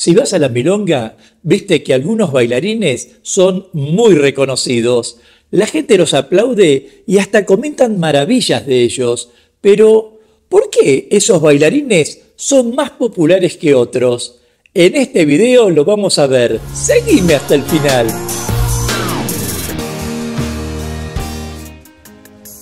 Si vas a la milonga, viste que algunos bailarines son muy reconocidos. La gente los aplaude y hasta comentan maravillas de ellos. Pero, ¿por qué esos bailarines son más populares que otros? En este video lo vamos a ver. Seguime hasta el final.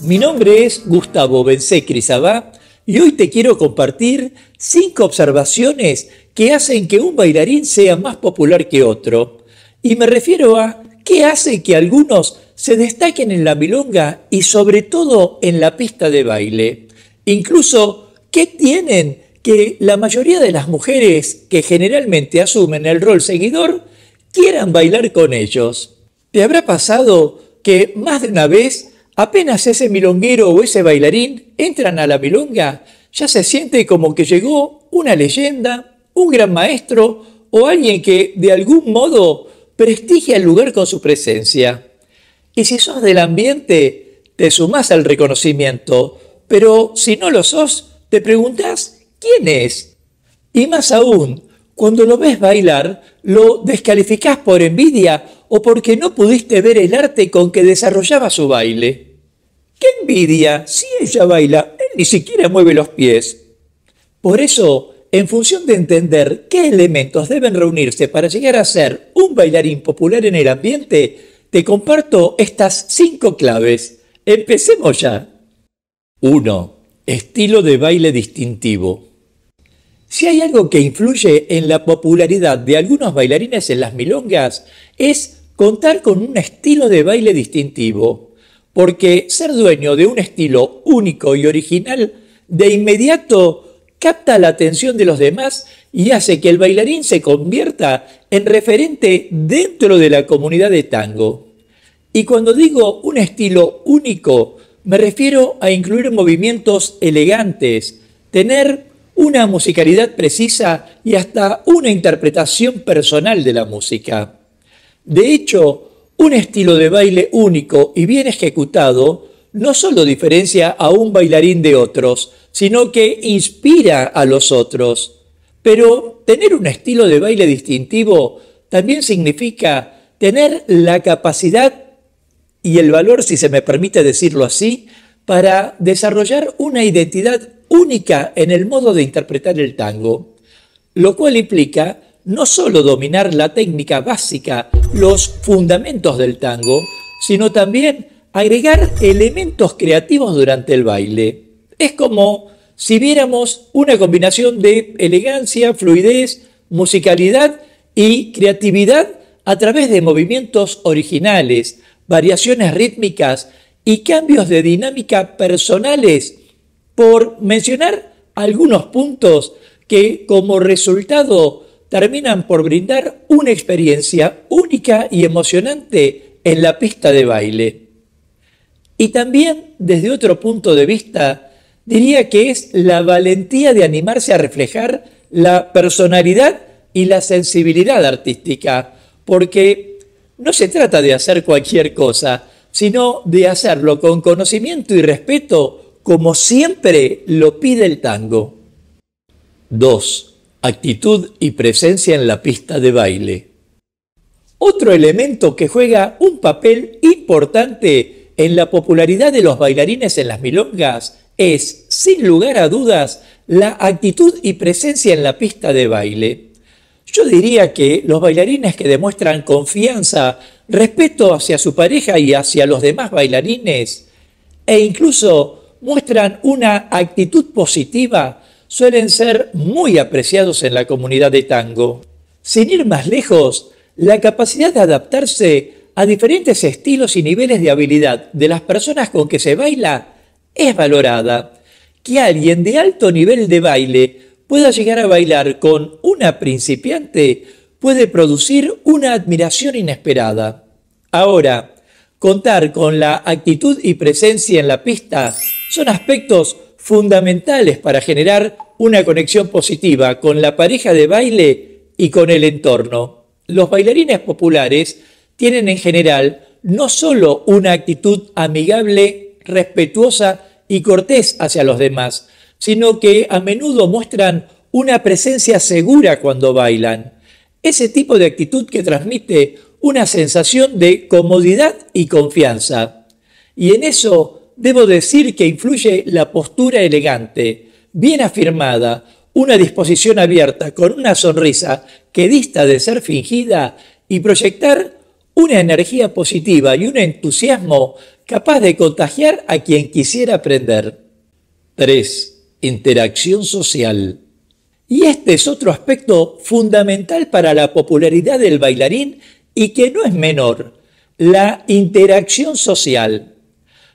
Mi nombre es Gustavo Bencé Crisabá y hoy te quiero compartir 5 observaciones que hacen que un bailarín sea más popular que otro. Y me refiero a qué hace que algunos se destaquen en la milonga y sobre todo en la pista de baile. Incluso, ¿qué tienen que la mayoría de las mujeres que generalmente asumen el rol seguidor quieran bailar con ellos? ¿Te habrá pasado que más de una vez apenas ese milonguero o ese bailarín entran a la milonga, ya se siente como que llegó una leyenda, un gran maestro o alguien que de algún modo prestigia el lugar con su presencia. Y si sos del ambiente, te sumás al reconocimiento, pero si no lo sos, te preguntas quién es. Y más aún, cuando lo ves bailar, lo descalificás por envidia o porque no pudiste ver el arte con que desarrollaba su baile. ¡Qué envidia! Si ella baila, él ni siquiera mueve los pies. Por eso en función de entender qué elementos deben reunirse para llegar a ser un bailarín popular en el ambiente, te comparto estas cinco claves. Empecemos ya. 1. Estilo de baile distintivo. Si hay algo que influye en la popularidad de algunos bailarines en las milongas, es contar con un estilo de baile distintivo, porque ser dueño de un estilo único y original de inmediato capta la atención de los demás y hace que el bailarín se convierta en referente dentro de la comunidad de tango. Y cuando digo un estilo único, me refiero a incluir movimientos elegantes, tener una musicalidad precisa y hasta una interpretación personal de la música. De hecho, un estilo de baile único y bien ejecutado no solo diferencia a un bailarín de otros, sino que inspira a los otros. Pero tener un estilo de baile distintivo también significa tener la capacidad y el valor, si se me permite decirlo así, para desarrollar una identidad única en el modo de interpretar el tango, lo cual implica no solo dominar la técnica básica, los fundamentos del tango, sino también agregar elementos creativos durante el baile. Es como si viéramos una combinación de elegancia, fluidez, musicalidad y creatividad a través de movimientos originales, variaciones rítmicas y cambios de dinámica personales, por mencionar algunos puntos que como resultado terminan por brindar una experiencia única y emocionante en la pista de baile. Y también desde otro punto de vista, diría que es la valentía de animarse a reflejar la personalidad y la sensibilidad artística, porque no se trata de hacer cualquier cosa, sino de hacerlo con conocimiento y respeto, como siempre lo pide el tango. 2. Actitud y presencia en la pista de baile. Otro elemento que juega un papel importante en la popularidad de los bailarines en las milongas es, sin lugar a dudas, la actitud y presencia en la pista de baile. Yo diría que los bailarines que demuestran confianza, respeto hacia su pareja y hacia los demás bailarines, e incluso muestran una actitud positiva, suelen ser muy apreciados en la comunidad de tango. Sin ir más lejos, la capacidad de adaptarse a diferentes estilos y niveles de habilidad de las personas con que se baila es valorada. Que alguien de alto nivel de baile pueda llegar a bailar con una principiante puede producir una admiración inesperada. Ahora, contar con la actitud y presencia en la pista son aspectos fundamentales para generar una conexión positiva con la pareja de baile y con el entorno. Los bailarines populares tienen en general no solo una actitud amigable, respetuosa y cortés hacia los demás, sino que a menudo muestran una presencia segura cuando bailan. Ese tipo de actitud que transmite una sensación de comodidad y confianza. Y en eso debo decir que influye la postura elegante, bien afirmada, una disposición abierta, con una sonrisa que dista de ser fingida y proyectar una energía positiva y un entusiasmo capaz de contagiar a quien quisiera aprender. 3. Interacción social. Y este es otro aspecto fundamental para la popularidad del bailarín y que no es menor, la interacción social.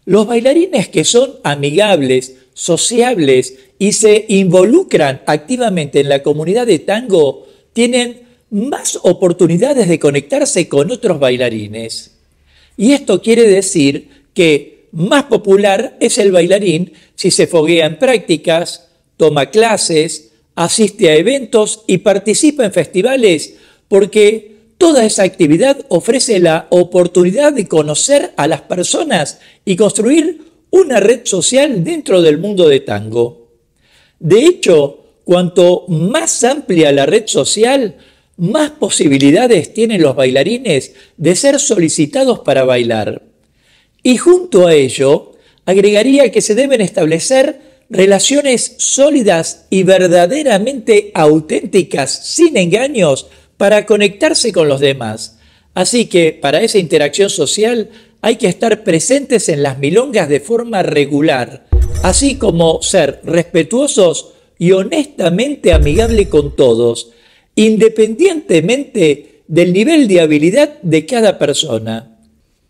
Los bailarines que son amigables, sociables y se involucran activamente en la comunidad de tango tienen más oportunidades de conectarse con otros bailarines. Y esto quiere decir que más popular es el bailarín si se foguea en prácticas, toma clases, asiste a eventos y participa en festivales, porque toda esa actividad ofrece la oportunidad de conocer a las personas y construir una red social dentro del mundo de tango. De hecho, cuanto más amplia la red social, más posibilidades tienen los bailarines de ser solicitados para bailar. Y junto a ello, agregaría que se deben establecer relaciones sólidas y verdaderamente auténticas, sin engaños, para conectarse con los demás. Así que para esa interacción social hay que estar presentes en las milongas de forma regular, así como ser respetuosos y honestamente amigable con todos, independientemente del nivel de habilidad de cada persona.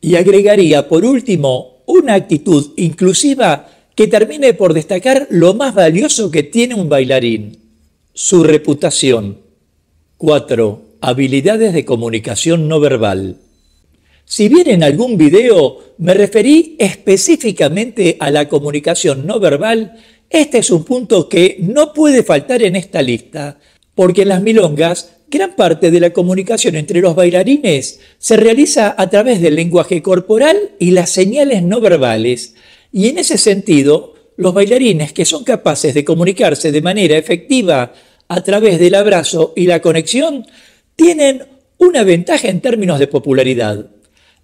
Y agregaría, por último, una actitud inclusiva que termine por destacar lo más valioso que tiene un bailarín, su reputación. 4. Habilidades de comunicación no verbal. Si bien en algún video me referí específicamente a la comunicación no verbal, este es un punto que no puede faltar en esta lista, porque en las milongas gran parte de la comunicación entre los bailarines se realiza a través del lenguaje corporal y las señales no verbales, y en ese sentido, los bailarines que son capaces de comunicarse de manera efectiva a través del abrazo y la conexión tienen una ventaja en términos de popularidad.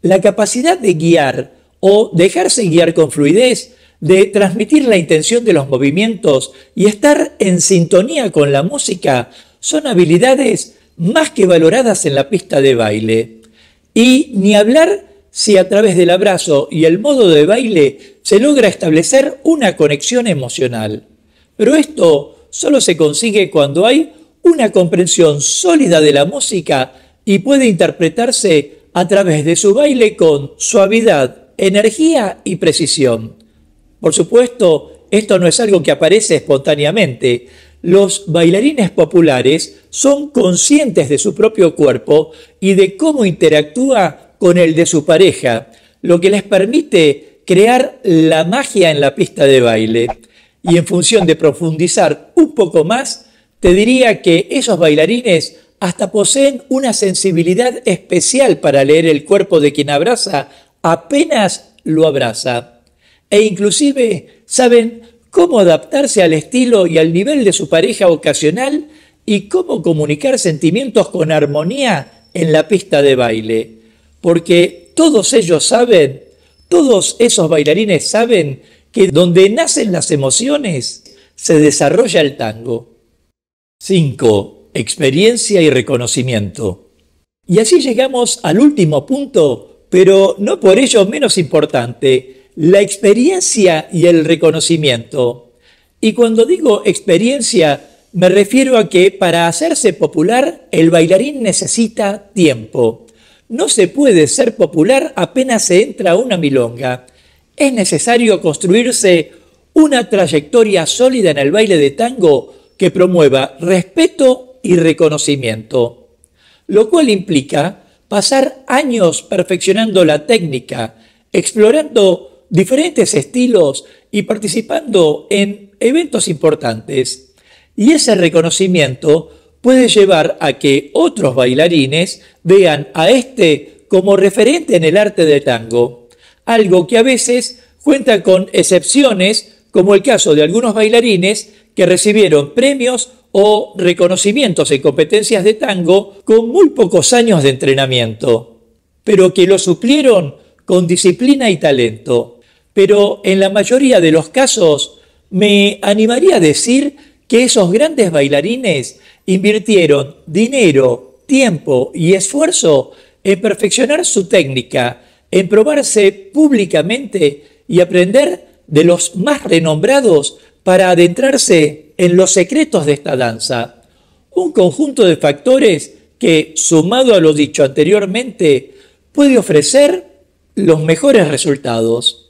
La capacidad de guiar o dejarse guiar con fluidez de transmitir la intención de los movimientos y estar en sintonía con la música son habilidades más que valoradas en la pista de baile. Y ni hablar si a través del abrazo y el modo de baile se logra establecer una conexión emocional. Pero esto solo se consigue cuando hay una comprensión sólida de la música y puede interpretarse a través de su baile con suavidad, energía y precisión. Por supuesto, esto no es algo que aparece espontáneamente. Los bailarines populares son conscientes de su propio cuerpo y de cómo interactúa con el de su pareja, lo que les permite crear la magia en la pista de baile. Y en función de profundizar un poco más, te diría que esos bailarines hasta poseen una sensibilidad especial para leer el cuerpo de quien abraza apenas lo abraza e inclusive saben cómo adaptarse al estilo y al nivel de su pareja ocasional y cómo comunicar sentimientos con armonía en la pista de baile. Porque todos ellos saben, todos esos bailarines saben que donde nacen las emociones se desarrolla el tango. 5. Experiencia y reconocimiento. Y así llegamos al último punto, pero no por ello menos importante, la experiencia y el reconocimiento. Y cuando digo experiencia, me refiero a que para hacerse popular el bailarín necesita tiempo. No se puede ser popular apenas se entra a una milonga. Es necesario construirse una trayectoria sólida en el baile de tango que promueva respeto y reconocimiento, lo cual implica pasar años perfeccionando la técnica, explorando diferentes estilos y participando en eventos importantes. Y ese reconocimiento puede llevar a que otros bailarines vean a este como referente en el arte del tango, algo que a veces cuenta con excepciones como el caso de algunos bailarines que recibieron premios o reconocimientos en competencias de tango con muy pocos años de entrenamiento, pero que lo suplieron con disciplina y talento pero en la mayoría de los casos me animaría a decir que esos grandes bailarines invirtieron dinero, tiempo y esfuerzo en perfeccionar su técnica, en probarse públicamente y aprender de los más renombrados para adentrarse en los secretos de esta danza. Un conjunto de factores que, sumado a lo dicho anteriormente, puede ofrecer los mejores resultados.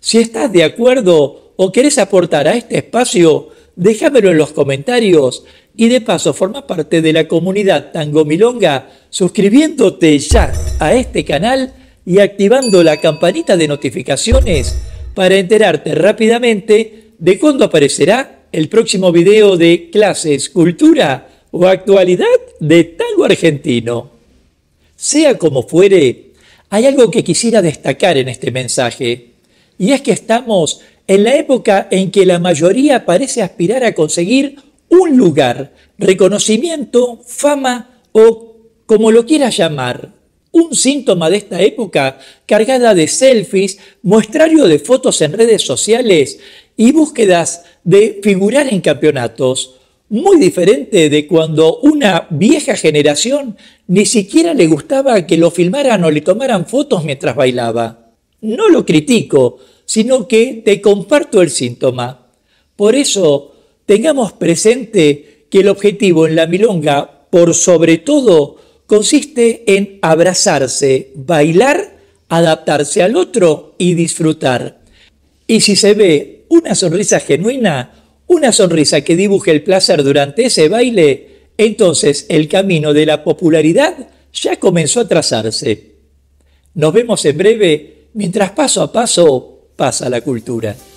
Si estás de acuerdo o querés aportar a este espacio, déjamelo en los comentarios y de paso forma parte de la comunidad Tango Milonga suscribiéndote ya a este canal y activando la campanita de notificaciones para enterarte rápidamente de cuándo aparecerá el próximo video de clases, cultura o actualidad de tango argentino. Sea como fuere, hay algo que quisiera destacar en este mensaje y es que estamos en la época en que la mayoría parece aspirar a conseguir un lugar, reconocimiento, fama o como lo quieras llamar. Un síntoma de esta época cargada de selfies, muestrario de fotos en redes sociales y búsquedas de figurar en campeonatos, muy diferente de cuando una vieja generación ni siquiera le gustaba que lo filmaran o le tomaran fotos mientras bailaba. No lo critico, sino que te comparto el síntoma. Por eso, tengamos presente que el objetivo en la milonga, por sobre todo, consiste en abrazarse, bailar, adaptarse al otro y disfrutar. Y si se ve una sonrisa genuina, una sonrisa que dibuje el placer durante ese baile, entonces el camino de la popularidad ya comenzó a trazarse. Nos vemos en breve Mientras paso a paso pasa la cultura.